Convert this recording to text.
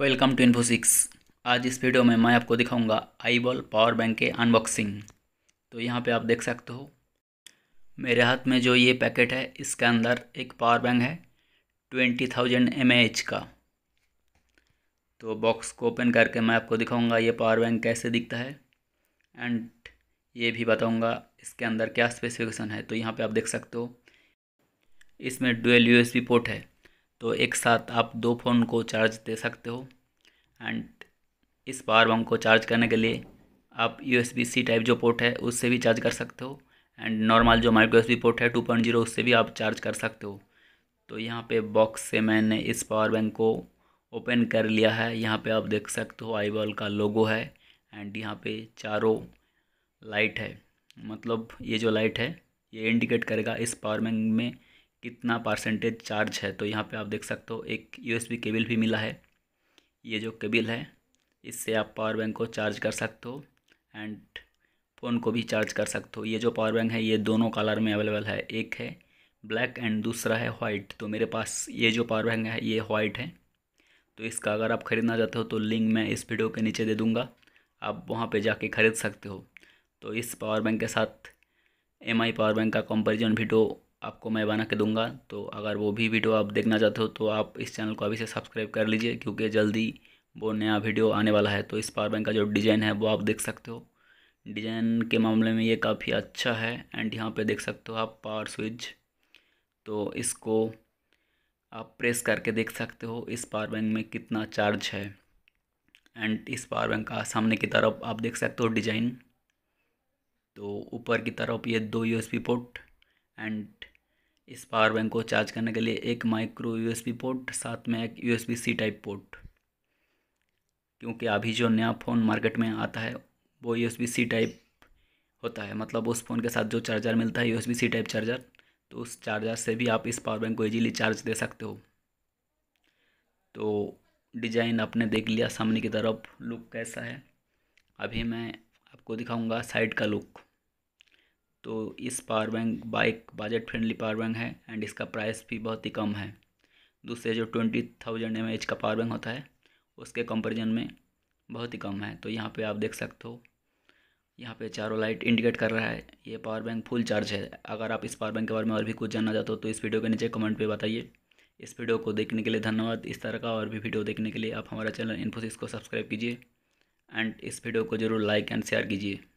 welcome to info six आज इस video में मैं आपको दिखाऊंगा आई बॉल पावर बैंक के अनबॉक्सिंग तो यहाँ पे आप देख सकते हो मेरे हाथ में जो ये पैकेट है इसके अंदर एक पावर बैंक है ट्वेंटी थाउजेंड एम का तो बॉक्स को ओपन करके मैं आपको दिखाऊंगा ये पावर बैंक कैसे दिखता है एंड ये भी बताऊँगा इसके अंदर क्या स्पेसिफिकेशन है तो यहाँ पर आप देख सकते हो इसमें डुअल यू पोर्ट है तो एक साथ आप दो फ़ोन को चार्ज दे सकते हो एंड इस पावर बैंक को चार्ज करने के लिए आप U S B C type जो पोर्ट है उससे भी चार्ज कर सकते हो एंड नॉर्मल जो माइक्रो एस पोर्ट है टू पॉइंट जीरो उससे भी आप चार्ज कर सकते हो तो यहाँ पे बॉक्स से मैंने इस पावर बैंक को ओपन कर लिया है यहाँ पे आप देख सकते हो आईबॉल का लोगो है एंड यहाँ पे चारों लाइट है मतलब ये जो लाइट है ये इंडिकेट करेगा इस पावर बैंक में कितना परसेंटेज चार्ज है तो यहाँ पे आप देख सकते हो एक यूएसबी केबल भी मिला है ये जो केबिल है इससे आप पावर बैंक को चार्ज कर सकते हो एंड फ़ोन को भी चार्ज कर सकते हो ये जो पावर बैंक है ये दोनों कलर में अवेलेबल है एक है ब्लैक एंड दूसरा है वाइट तो मेरे पास ये जो पावर बैंक है ये वाइट है तो इसका अगर आप ख़रीदना चाहते हो तो लिंक मैं इस वीडियो के नीचे दे दूँगा आप वहाँ पर जाके ख़रीद सकते हो तो इस पावर बैंक के साथ एम आई पावर बैंक का कंपेरिजन वीडियो आपको मैं बना के दूंगा तो अगर वो भी वीडियो आप देखना चाहते हो तो आप इस चैनल को अभी से सब्सक्राइब कर लीजिए क्योंकि जल्दी वो नया वीडियो आने वाला है तो इस पावर बैंक का जो डिज़ाइन है वो आप देख सकते हो डिज़ाइन के मामले में ये काफ़ी अच्छा है एंड यहाँ पे देख सकते हो आप पावर स्विच तो इसको आप प्रेस करके देख सकते हो इस पावर बैंक में कितना चार्ज है एंड इस पावर बैंक का सामने की तरफ आप देख सकते हो डिज़ाइन तो ऊपर की तरफ ये दो यूएसबी पोर्ट एंड इस पावर बैंक को चार्ज करने के लिए एक माइक्रो यूएसबी पोर्ट साथ में एक यूएसबी सी टाइप पोर्ट क्योंकि अभी जो नया फ़ोन मार्केट में आता है वो यूएसबी सी टाइप होता है मतलब उस फ़ोन के साथ जो चार्जर मिलता है यूएसबी सी टाइप चार्जर तो उस चार्जर से भी आप इस पावर बैंक को ईजीली चार्ज दे सकते हो तो डिज़ाइन आपने देख लिया सामने की तरफ लुक कैसा है अभी मैं आपको दिखाऊंगा साइड का लुक तो इस power bank bike budget friendly power bank है एंड इसका प्राइस भी बहुत ही कम है दूसरे जो ट्वेंटी थाउजेंड एम एच का पावर बैंक होता है उसके कंपेरिजन में बहुत ही कम है तो यहाँ पे आप देख सकते हो यहाँ पे चारों लाइट इंडिकेट कर रहा है ये पावर बैंक फुल चार्ज है अगर आप इस पावर बैंक के बारे में और भी कुछ जानना चाहते हो तो इस वीडियो के नीचे कमेंट पर बताइए इस वीडियो को देखने के लिए धन्यवाद इस तरह का और भी वीडियो देखने के लिए आप हमारा चैनल इन्फोसिस को सब्सक्राइब कीजिए एंड इस वीडियो को जरूर लाइक एंड शेयर कीजिए